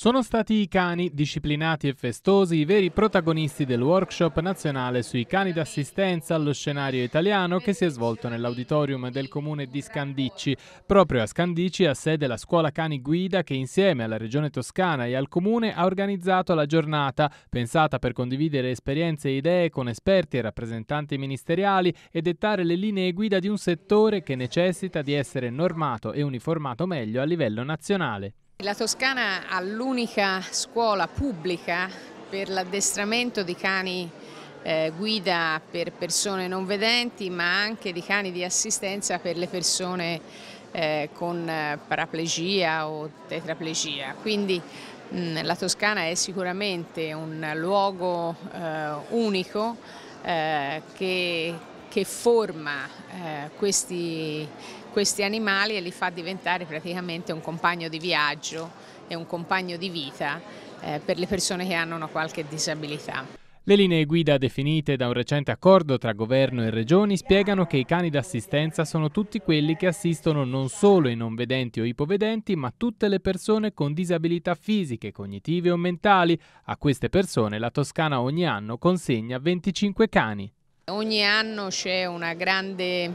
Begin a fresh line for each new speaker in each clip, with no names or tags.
Sono stati i cani, disciplinati e festosi, i veri protagonisti del workshop nazionale sui cani d'assistenza allo scenario italiano che si è svolto nell'auditorium del comune di Scandicci. Proprio a Scandicci ha sede la scuola cani guida che insieme alla regione toscana e al comune ha organizzato la giornata, pensata per condividere esperienze e idee con esperti e rappresentanti ministeriali e dettare le linee guida di un settore che necessita di essere normato e uniformato meglio a livello nazionale.
La Toscana ha l'unica scuola pubblica per l'addestramento di cani eh, guida per persone non vedenti ma anche di cani di assistenza per le persone eh, con eh, paraplegia o tetraplegia. Quindi mh, mm, la Toscana è sicuramente un luogo eh, unico eh, che che forma eh, questi, questi animali e li fa diventare praticamente un compagno di viaggio e un compagno di vita eh, per le persone che hanno una qualche disabilità.
Le linee guida definite da un recente accordo tra governo e regioni spiegano che i cani d'assistenza sono tutti quelli che assistono non solo i non vedenti o ipovedenti, ma tutte le persone con disabilità fisiche, cognitive o mentali. A queste persone la Toscana ogni anno consegna 25 cani.
Ogni anno c'è una grande,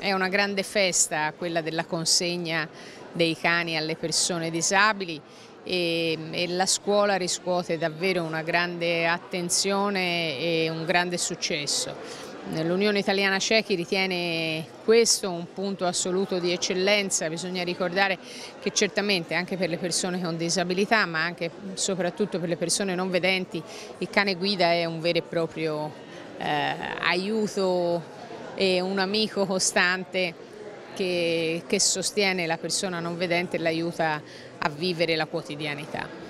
è una grande festa quella della consegna dei cani alle persone disabili e, e, la scuola riscuote davvero una grande attenzione e un grande successo. L'Unione Italiana Cechi ritiene questo un punto assoluto di eccellenza, bisogna ricordare che certamente anche per le persone con disabilità ma anche soprattutto per le persone non vedenti il cane guida è un vero e proprio eh, aiuto e un amico costante che, che sostiene la persona non vedente e l'aiuta a vivere la quotidianità.